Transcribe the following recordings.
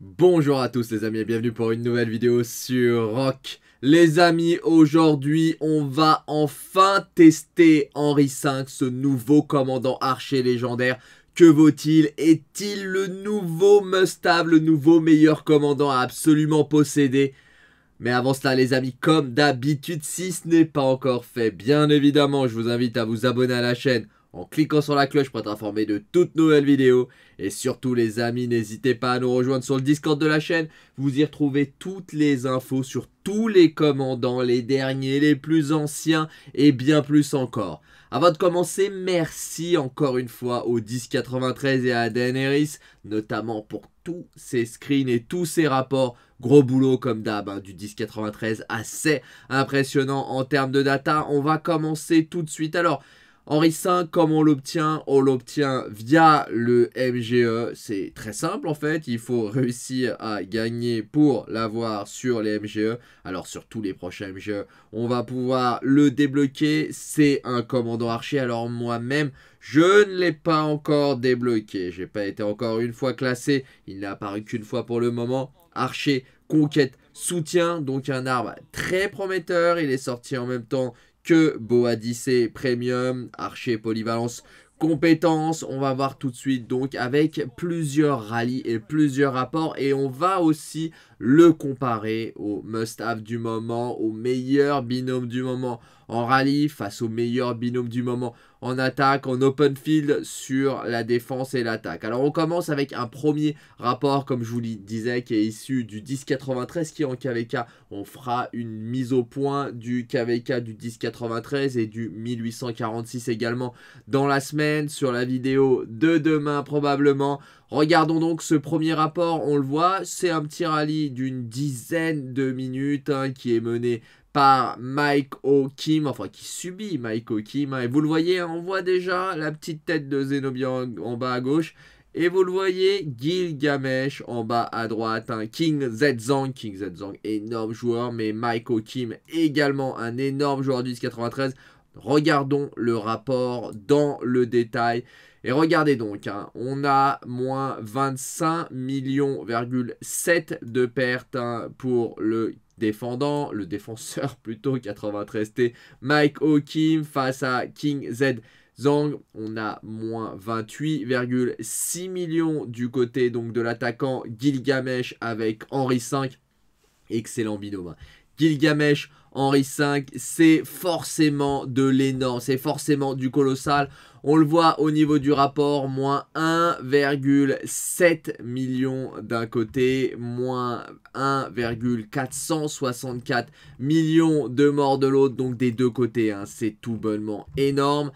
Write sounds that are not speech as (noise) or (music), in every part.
Bonjour à tous les amis et bienvenue pour une nouvelle vidéo sur Rock. Les amis, aujourd'hui on va enfin tester Henri V, ce nouveau commandant archer légendaire que vaut-il Est-il le nouveau Mustable, le nouveau meilleur commandant à absolument posséder mais avant cela, les amis, comme d'habitude, si ce n'est pas encore fait, bien évidemment, je vous invite à vous abonner à la chaîne, en cliquant sur la cloche pour être informé de toutes nouvelles vidéos. Et surtout les amis, n'hésitez pas à nous rejoindre sur le Discord de la chaîne. Vous y retrouvez toutes les infos sur tous les commandants, les derniers, les plus anciens et bien plus encore. Avant de commencer, merci encore une fois au 1093 et à Daenerys, notamment pour tous ces screens et tous ces rapports. Gros boulot comme d'hab, hein, du 1093 assez impressionnant en termes de data. On va commencer tout de suite. Alors, Henri V, comment on l'obtient On l'obtient via le MGE. C'est très simple en fait. Il faut réussir à gagner pour l'avoir sur les MGE. Alors sur tous les prochains MGE, on va pouvoir le débloquer. C'est un commandant archer. Alors moi-même, je ne l'ai pas encore débloqué. je n'ai pas été encore une fois classé. Il n'est apparu qu'une fois pour le moment. Archer, conquête, soutien. Donc un arbre très prometteur. Il est sorti en même temps que Premium, Archer Polyvalence Compétence. On va voir tout de suite donc avec plusieurs rallyes et plusieurs rapports et on va aussi le comparer au must-have du moment, au meilleur binôme du moment en rallye face au meilleur binôme du moment en attaque, en open field sur la défense et l'attaque. Alors on commence avec un premier rapport, comme je vous le disais, qui est issu du 1093 qui est en KVK. On fera une mise au point du KVK du 1093 et du 1846 également dans la semaine, sur la vidéo de demain probablement. Regardons donc ce premier rapport, on le voit, c'est un petit rallye d'une dizaine de minutes hein, qui est mené par Mike O'Kim, enfin qui subit Mike O'Kim. Hein. et vous le voyez, hein, on voit déjà la petite tête de Zenobia en, bas à gauche. Et vous le voyez, Gilgamesh en bas à droite, un hein. King Zedzang, King Zedzang, énorme joueur, mais Mike O'Kim également un énorme joueur du 93. Regardons le rapport dans le détail. Et regardez donc, hein, on a moins 25 millions,7 de pertes hein, pour le défendant, le défenseur (laughs) plutôt 93T, Mike O'Kim face à King Z. Zhang, on a moins 28,6 millions du côté donc de l'attaquant Gilgamesh avec Henri V. Excellent binôme. Hein. Gilgamesh, Henri V, c'est forcément de l'énorme, c'est forcément du colossal. On le voit au niveau du rapport, moins 1,7 million d'un côté, moins 1,464 millions de morts de l'autre, donc des deux côtés, hein. c'est tout bonnement énorme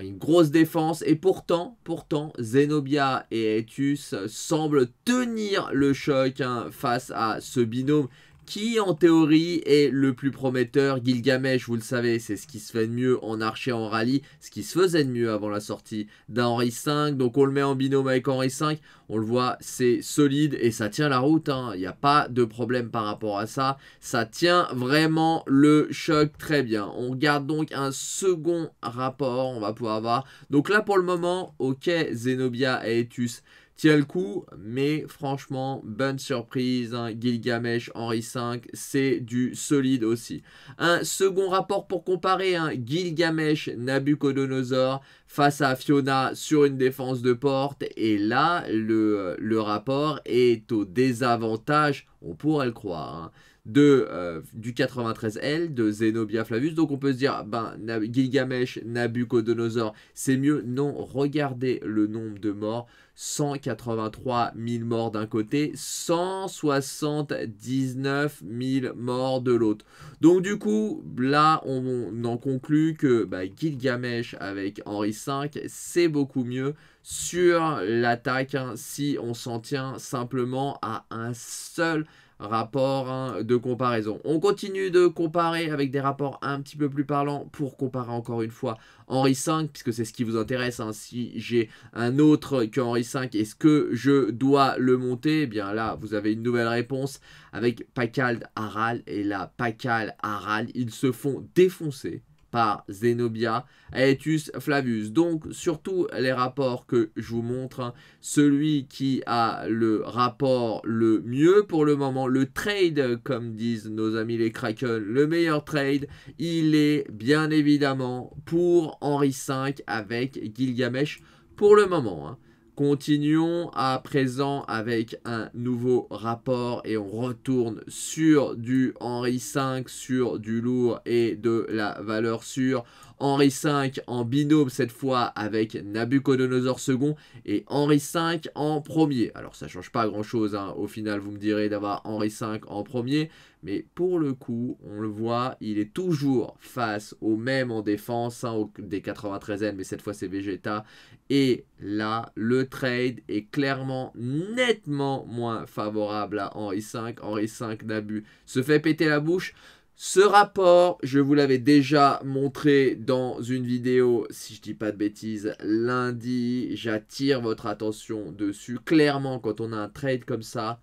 une grosse défense et pourtant, pourtant, Zenobia et Etus semblent tenir le choc hein, face à ce binôme qui en théorie est le plus prometteur. Gilgamesh, vous le savez, c'est ce qui se fait de mieux en archer en rallye, ce qui se faisait de mieux avant la sortie d'Henri V. Donc on le met en binôme avec Henri V, on le voit, c'est solide et ça tient la route. Hein. Il n'y a pas de problème par rapport à ça. Ça tient vraiment le choc très bien. On garde donc un second rapport, on va pouvoir voir. Donc là pour le moment, ok, Zenobia et Etus Tiens le coup, mais franchement, bonne surprise. Hein, Gilgamesh, Henri V, c'est du solide aussi. Un second rapport pour comparer hein, Gilgamesh, Nabucodonosor face à Fiona sur une défense de porte. Et là, le, euh, rapport est au désavantage, on pourrait le croire. Hein de, euh, du 93L, de Zenobia Flavius. Donc on peut se dire, ah, ben, Gilgamesh, Nabucodonosor, c'est mieux. Non, regardez le nombre de morts. 183 000 morts d'un côté, 179 000 morts de l'autre. Donc du coup, là, on, en conclut que bah, Gilgamesh avec Henri V, c'est beaucoup mieux sur l'attaque hein, si on s'en tient simplement à un seul rapport hein, de comparaison. On continue de comparer avec des rapports un petit peu plus parlants pour comparer encore une fois Henri V, puisque c'est ce qui vous intéresse. Hein. Si j'ai un autre que Henri V, est-ce que je dois le monter eh bien là, vous avez une nouvelle réponse avec Pacal Haral. Et là, Pacal Haral, ils se font défoncer par Zenobia Aetus Flavius. Donc, surtout les rapports que je vous montre, hein. celui qui a le rapport le mieux pour le moment, le trade, comme disent nos amis les Kraken, le meilleur trade, il est bien évidemment pour Henri V avec Gilgamesh pour le moment. Hein. Continuons à présent avec un nouveau rapport et on retourne sur du Henri V, sur du lourd et de la valeur sûre. Henri V en binôme cette fois avec Nabucodonosor II et Henri V en premier. Alors ça change pas grand chose, hein. au final vous me direz d'avoir Henri V en premier, mais pour le coup, on le voit, il est toujours face au même en défense, hein, des 93N, mais cette fois c'est Vegeta. Et là, le trade est clairement, nettement moins favorable à Henri V. Henri V, Nabu se fait péter la bouche. Ce rapport, je vous l'avais déjà montré dans une vidéo, si je dis pas de bêtises, lundi. J'attire votre attention dessus. Clairement, quand on a un trade comme ça,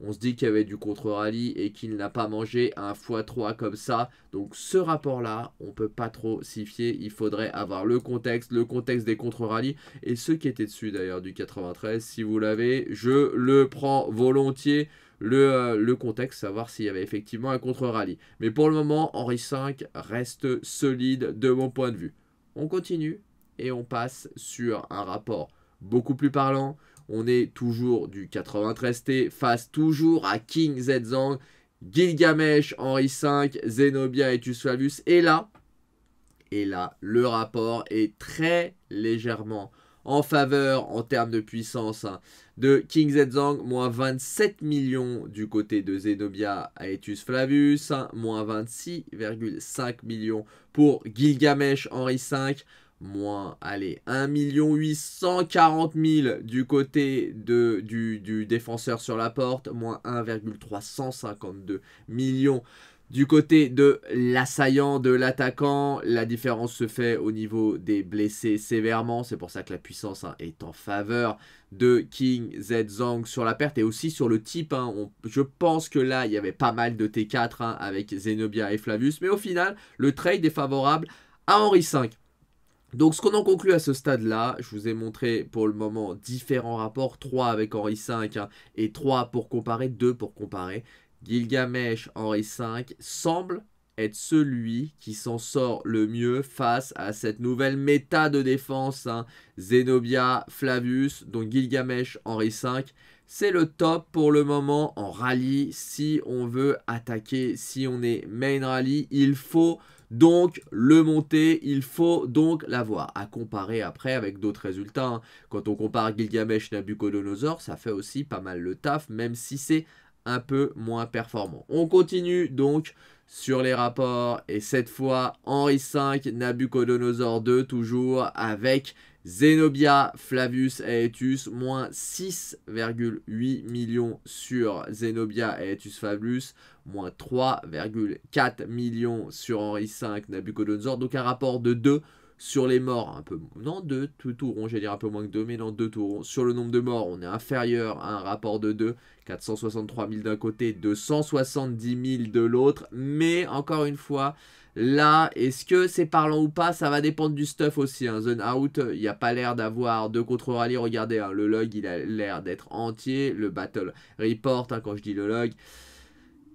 on se dit qu'il y avait du contre-rallye et qu'il n'a pas mangé un x3 comme ça. Donc ce rapport-là, on ne peut pas trop s'y fier. Il faudrait avoir le contexte, le contexte des contre rally et ceux qui étaient dessus d'ailleurs du 93. Si vous l'avez, je le prends volontiers. Euh, le, contexte, savoir s'il y avait effectivement un contre-rallye. Mais pour le moment, Henri V reste solide de mon point de vue. On continue et on passe sur un rapport beaucoup plus parlant. On est toujours du 93T face toujours à King Zedzang, Gilgamesh, Henri V, Zenobia et Flavius. Et là, et là, le rapport est très légèrement en faveur en termes de puissance hein, de King Zedzang, moins 27 millions du côté de Zenobia Aetius Flavius, hein, moins 26,5 millions pour Gilgamesh Henry V, moins, allez, 1 840 000 du côté de, du, du défenseur sur la porte, moins 1,352 millions du côté de l'assaillant, de l'attaquant, la différence se fait au niveau des blessés sévèrement. C'est pour ça que la puissance hein, est en faveur de King Zhang sur la perte et aussi sur le type. Hein. je pense que là, il y avait pas mal de T4 hein, avec Zenobia et Flavius. Mais au final, le trade est favorable à Henri V. Donc ce qu'on en conclut à ce stade-là, je vous ai montré pour le moment différents rapports, 3 avec Henri V et 3 pour comparer, 2 pour comparer. Gilgamesh Henri V semble être celui qui s'en sort le mieux face à cette nouvelle méta de défense. Hein. Zenobia, Flavius, donc Gilgamesh Henri V. C'est le top pour le moment en rallye. Si on veut attaquer, si on est main rallye, il faut donc le monter, il faut donc l'avoir. À comparer après avec d'autres résultats. Hein. Quand on compare Gilgamesh Nabucodonosor, ça fait aussi pas mal le taf, même si c'est un peu moins performant. On continue donc sur les rapports et cette fois Henri V, Nabucodonosor 2, toujours avec Zenobia, Flavius Aetus, moins 6,8 millions sur Zenobia Aetus Flavius. moins 3,4 millions sur Henri V, Nabucodonosor, donc un rapport de 2 sur les morts, un peu. Non, deux tout rond, j'allais dire un peu moins que deux, mais non, deux tours Sur le nombre de morts, on est inférieur à un rapport de 2. 463 000 d'un côté, 270 000 de l'autre. Mais encore une fois, Là, est-ce que c'est parlant ou pas Ça va dépendre du stuff aussi. un hein. Zone out, il n'y a pas l'air d'avoir de contre-rallye. Regardez, hein, le log, il a l'air d'être entier. Le battle report, hein, quand je dis le log,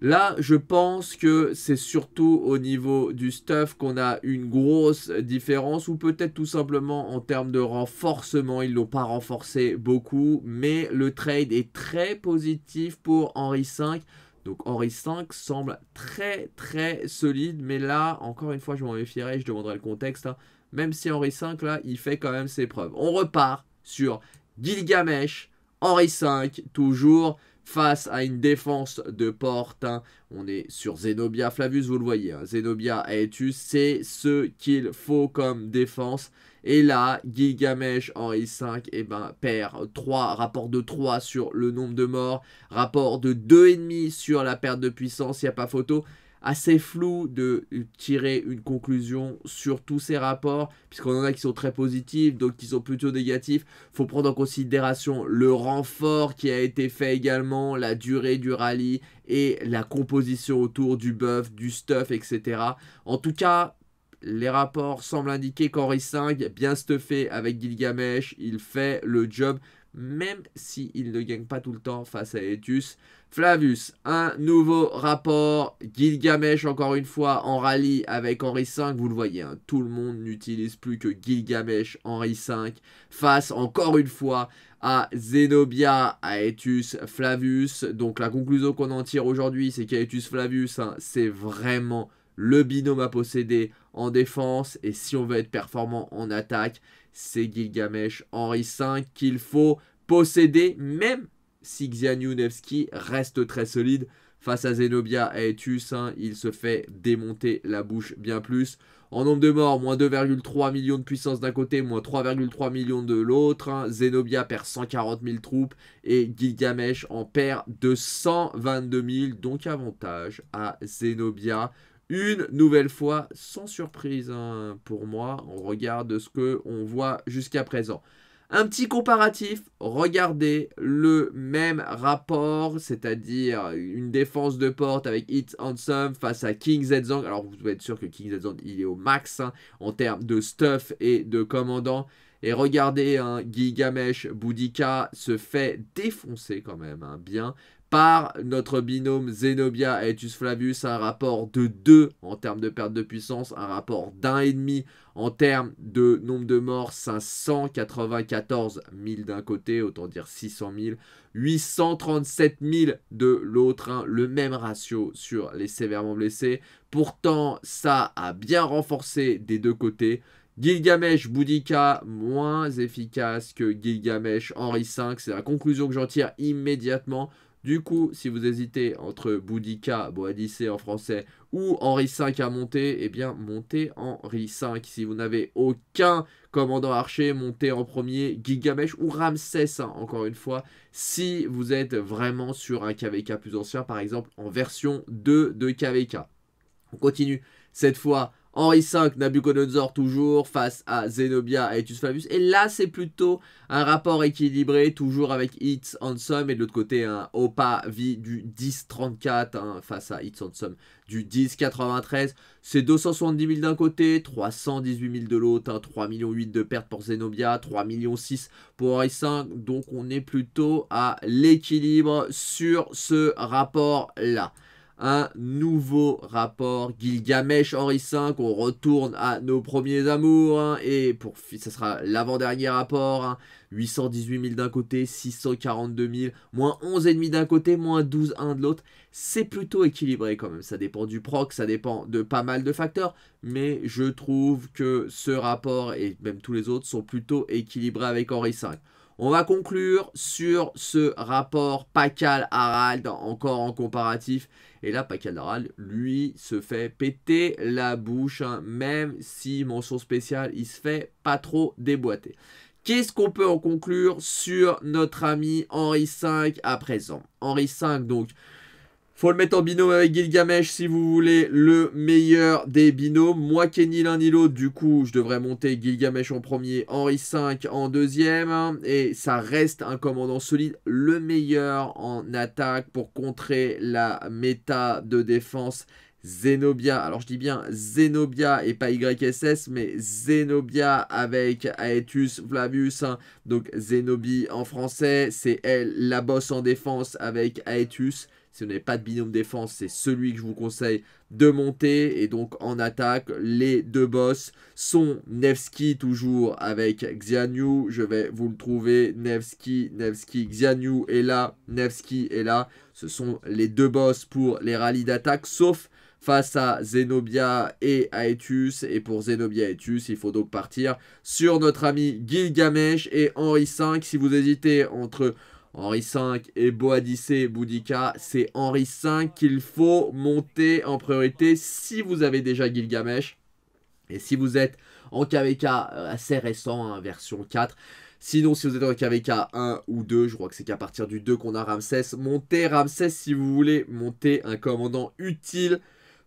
Là, je pense que c'est surtout au niveau du stuff qu'on a une grosse différence, ou peut-être tout simplement en termes de renforcement, ils l'ont pas renforcé beaucoup, mais le trade est très positif pour Henri V. Donc Henri V semble très très solide, mais là, encore une fois, je m'en méfierai, je demanderai le contexte, hein. même si Henri V, là, il fait quand même ses preuves. On repart sur Gilgamesh, Henri V, toujours face à une défense de porte. Hein. On est sur Zenobia Flavius, vous le voyez. Hein. Zenobia Aetus, c'est ce qu'il faut comme défense. Et là, Gigamesh Henri V eh ben, perd 3, rapport de 3 sur le nombre de morts, rapport de 2,5 sur la perte de puissance, il n'y a pas photo assez flou de euh, tirer une conclusion sur tous ces rapports, puisqu'on en a qui sont très positifs, d'autres qui sont plutôt négatifs. faut prendre en considération le renfort qui a été fait également, la durée du rallye et la composition autour du buff, du stuff, etc. En tout cas, les rapports semblent indiquer qu'Henri V, bien stuffé avec Gilgamesh, il fait le job même s'il ne gagne pas tout le temps face à Etus. Flavius, un nouveau rapport. Gilgamesh, encore une fois, en rallye avec Henri V. Vous le voyez, hein, tout le monde n'utilise plus que Gilgamesh, Henri V. Face, encore une fois, à Zenobia, à Etus Flavius. Donc la conclusion qu'on en tire aujourd'hui, c'est qu'Aetus Flavius, hein, c'est vraiment le binôme à posséder en défense. Et si on veut être performant en attaque, c'est Gilgamesh Henri V qu'il faut posséder, même si Xianyu reste très solide. Face à Zenobia et Etus, hein, il se fait démonter la bouche bien plus. En nombre de morts, moins 2,3 millions de puissance d'un côté, moins 3,3 millions de l'autre. Hein. Zenobia perd 140 000 troupes et Gilgamesh en perd 122 000. Donc avantage à Zenobia. Une nouvelle fois, sans surprise hein, pour moi, on regarde ce que on voit jusqu'à présent. Un petit comparatif, regardez le même rapport, c'est-à-dire une défense de porte avec It's Handsome face à King Zedzang. Alors vous pouvez être sûr que King Zedzang il est au max hein, en termes de stuff et de commandant. Et regardez, un hein, Gigamesh Boudica se fait défoncer quand même, bien, par notre binôme Zenobia et Etus Flavius, un rapport de 2 en termes de perte de puissance, un rapport d'un et demi en termes de nombre de morts, 594 000 d'un côté, autant dire 600 000, 837 000 de l'autre, hein, le même ratio sur les sévèrement blessés. Pourtant, ça a bien renforcé des deux côtés. Gilgamesh Boudica, moins efficace que Gilgamesh Henri V, c'est la conclusion que j'en tire immédiatement. Du coup, si vous hésitez entre Boudica, Boadice en français, ou Henri V à monter, eh bien, montez Henri V. Si vous n'avez aucun commandant archer, montez en premier Gigamesh ou Ramsès, hein, encore une fois. Si vous êtes vraiment sur un KVK plus ancien, par exemple, en version 2 de KVK. On continue cette fois Henri V, Nabucodonosor toujours face à Zenobia et Titus Et là, c'est plutôt un rapport équilibré, toujours avec It's Handsome et de l'autre côté, un Opa vie du 10-34 hein, face à Hits Handsome du 10-93. C'est 270 000 d'un côté, 318 000 de l'autre, 3 hein, millions 8 de pertes pour Zenobia, 3 millions 6 pour Henri V. Donc on est plutôt à l'équilibre sur ce rapport-là un nouveau rapport Gilgamesh Henri V. On retourne à nos premiers amours. Hein, et pour, ça sera l'avant-dernier rapport. 818 hein. 000 d'un côté, 642 000, moins 11,5 d'un côté, moins 12,1 de l'autre. C'est plutôt équilibré quand même. Ça dépend du proc, ça dépend de pas mal de facteurs. Mais je trouve que ce rapport et même tous les autres sont plutôt équilibrés avec Henri V. On va conclure sur ce rapport Pacal-Harald, encore en comparatif. Et là, Pacal Harald, lui, se fait péter la bouche, hein, même si, mention spéciale, il se fait pas trop déboîter. Qu'est-ce qu'on peut en conclure sur notre ami Henri V à présent Henri V, donc, faut le mettre en binôme avec Gilgamesh si vous voulez le meilleur des binômes. Moi qui ni l'un ni l'autre, du coup, je devrais monter Gilgamesh en premier, Henri V en deuxième. Et ça reste un commandant solide, le meilleur en attaque pour contrer la méta de défense Zenobia, alors je dis bien Zenobia et pas YSS, mais Zenobia avec Aetus Flavius, hein. donc Zenobi en français, c'est elle la bosse en défense avec Aetus si vous n'avez pas de binôme défense, c'est celui que je vous conseille de monter. Et donc en attaque, les deux boss sont Nevsky toujours avec Xianyu. Je vais vous le trouver. Nevsky, Nevsky, Xianyu est là. Nevsky est là. Ce sont les deux boss pour les rallyes d'attaque. Sauf face à Zenobia et Aetius. Et pour Zenobia et Aetus, il faut donc partir sur notre ami Gilgamesh et Henri V. Si vous hésitez entre Henri V et Boadice Boudica, c'est Henri V qu'il faut monter en priorité si vous avez déjà Gilgamesh. Et si vous êtes en KVK euh, assez récent, hein, version 4. Sinon, si vous êtes en KVK 1 ou 2, je crois que c'est qu'à partir du 2 qu'on a Ramsès. Montez Ramsès si vous voulez monter un commandant utile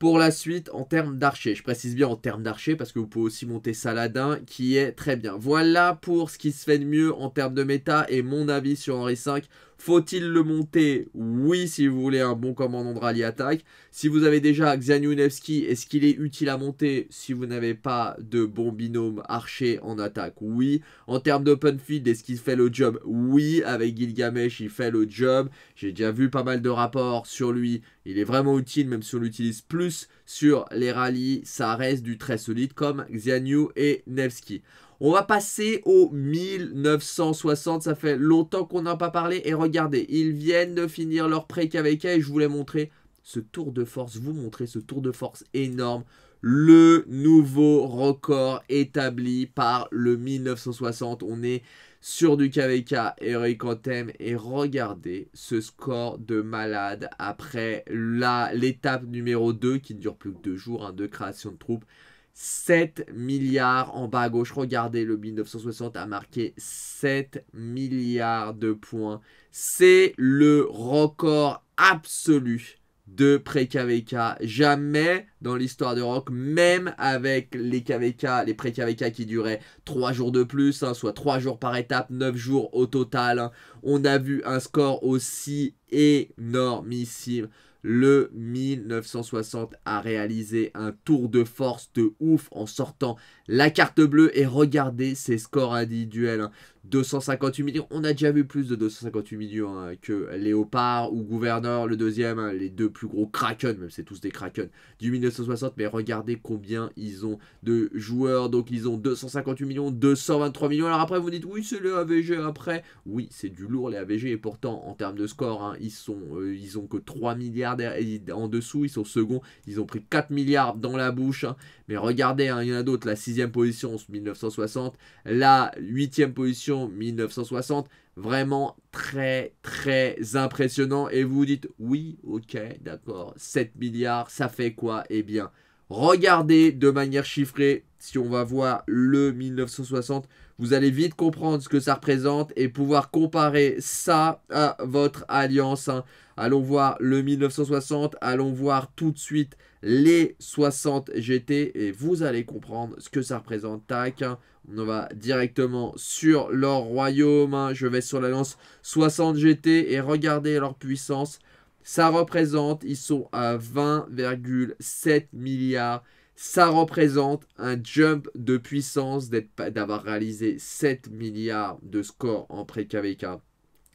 pour la suite, en termes d'archer, je précise bien en termes d'archer parce que vous pouvez aussi monter Saladin qui est très bien. Voilà pour ce qui se fait de mieux en termes de méta et mon avis sur Henri V. Faut-il le monter Oui, si vous voulez un bon commandant de rallye attaque. Si vous avez déjà Nevsky, est-ce qu'il est utile à monter si vous n'avez pas de bon binôme archer en attaque Oui. En termes d'open field, est-ce qu'il fait le job Oui. Avec Gilgamesh, il fait le job. J'ai déjà vu pas mal de rapports sur lui. Il est vraiment utile, même si on l'utilise plus sur les rallyes. Ça reste du très solide comme Xianyu et Nevsky. On va passer au 1960, ça fait longtemps qu'on n'a pas parlé. Et regardez, ils viennent de finir leur pré-KVK et je voulais montrer ce tour de force, vous montrer ce tour de force énorme. Le nouveau record établi par le 1960. On est sur du KVK Eric Anthem et regardez ce score de malade après l'étape numéro 2 qui ne dure plus que deux jours, hein, de création de troupes. 7 milliards en bas à gauche. Regardez, le 1960 a marqué 7 milliards de points. C'est le record absolu de pré-KVK. Jamais dans l'histoire de rock, même avec les KVK, les pré-KVK qui duraient 3 jours de plus, hein, soit 3 jours par étape, 9 jours au total, hein. on a vu un score aussi énormissime le 1960 a réalisé un tour de force de ouf en sortant la carte bleue et regardez ses scores individuels. Hein. 258 millions. On a déjà vu plus de 258 millions hein, que Léopard ou Gouverneur, le deuxième, hein, les deux plus gros Kraken, même c'est tous des Kraken du 1960. Mais regardez combien ils ont de joueurs. Donc ils ont 258 millions, 223 millions. Alors après, vous dites, oui, c'est le AVG après. Oui, c'est du lourd les AVG. Et pourtant, en termes de score, hein, ils, sont, euh, ils ont que 3 milliards en dessous. Ils sont seconds. Ils ont pris 4 milliards dans la bouche. Mais regardez, il y en a d'autres. La 6 position, 1960. La 8 position 1960. Vraiment très très impressionnant. Et vous vous dites, oui, ok, d'accord, 7 milliards, ça fait quoi Eh bien, regardez de manière chiffrée, si on va voir le 1960, vous allez vite comprendre ce que ça représente et pouvoir comparer ça à votre alliance. Hein. Allons voir le 1960, allons voir tout de suite les 60 GT et vous allez comprendre ce que ça représente. Tac, hein, on va directement sur leur royaume. Hein. Je vais sur l'alliance 60 GT et regardez leur puissance. Ça représente, ils sont à 20,7 milliards ça représente un jump de puissance d'avoir réalisé 7 milliards de scores en pré-KVK.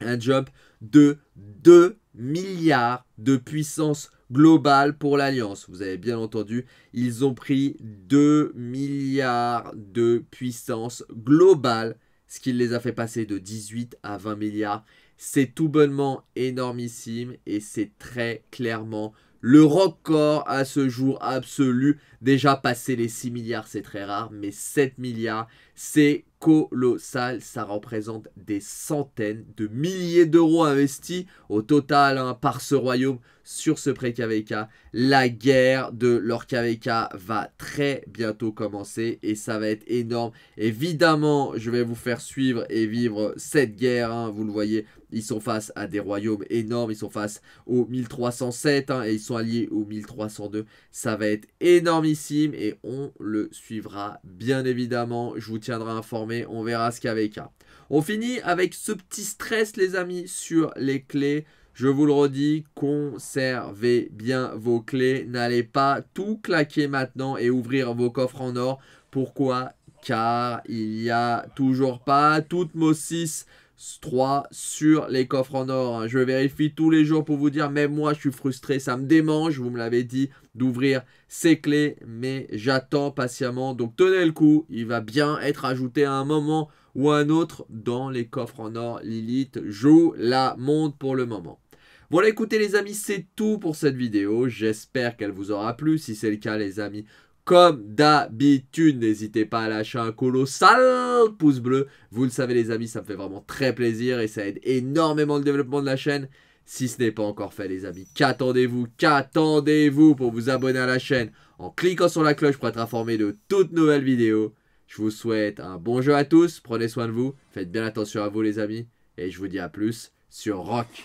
Un jump de 2 milliards de puissance globale pour l'Alliance. Vous avez bien entendu, ils ont pris 2 milliards de puissance globale, ce qui les a fait passer de 18 à 20 milliards. C'est tout bonnement énormissime et c'est très clairement le record à ce jour absolu. Déjà passé les 6 milliards, c'est très rare, mais 7 milliards, c'est colossal. Ça représente des centaines de milliers d'euros investis au total hein, par ce royaume sur ce prêt KVK. La guerre de leur KVK va très bientôt commencer et ça va être énorme. Évidemment, je vais vous faire suivre et vivre cette guerre, hein, vous le voyez ils sont face à des royaumes énormes. Ils sont face au 1307 hein, et ils sont alliés au 1302. Ça va être énormissime et on le suivra bien évidemment. Je vous tiendrai informé. On verra ce qu'il y On finit avec ce petit stress, les amis, sur les clés. Je vous le redis, conservez bien vos clés. N'allez pas tout claquer maintenant et ouvrir vos coffres en or. Pourquoi Car il n'y a toujours pas toute Mossis 3 sur les coffres en or. Hein. Je vérifie tous les jours pour vous dire, même moi je suis frustré, ça me démange, vous me l'avez dit, d'ouvrir ces clés, mais j'attends patiemment. Donc tenez le coup, il va bien être ajouté à un moment ou à un autre dans les coffres en or. Lilith joue la montre pour le moment. Voilà, écoutez les amis, c'est tout pour cette vidéo. J'espère qu'elle vous aura plu. Si c'est le cas, les amis, comme d'habitude, n'hésitez pas à lâcher un colossal pouce bleu. Vous le savez les amis, ça me fait vraiment très plaisir et ça aide énormément le développement de la chaîne. Si ce n'est pas encore fait les amis, qu'attendez-vous Qu'attendez-vous pour vous abonner à la chaîne en cliquant sur la cloche pour être informé de toutes nouvelles vidéos. Je vous souhaite un bon jeu à tous, prenez soin de vous, faites bien attention à vous les amis, et je vous dis à plus sur Rock.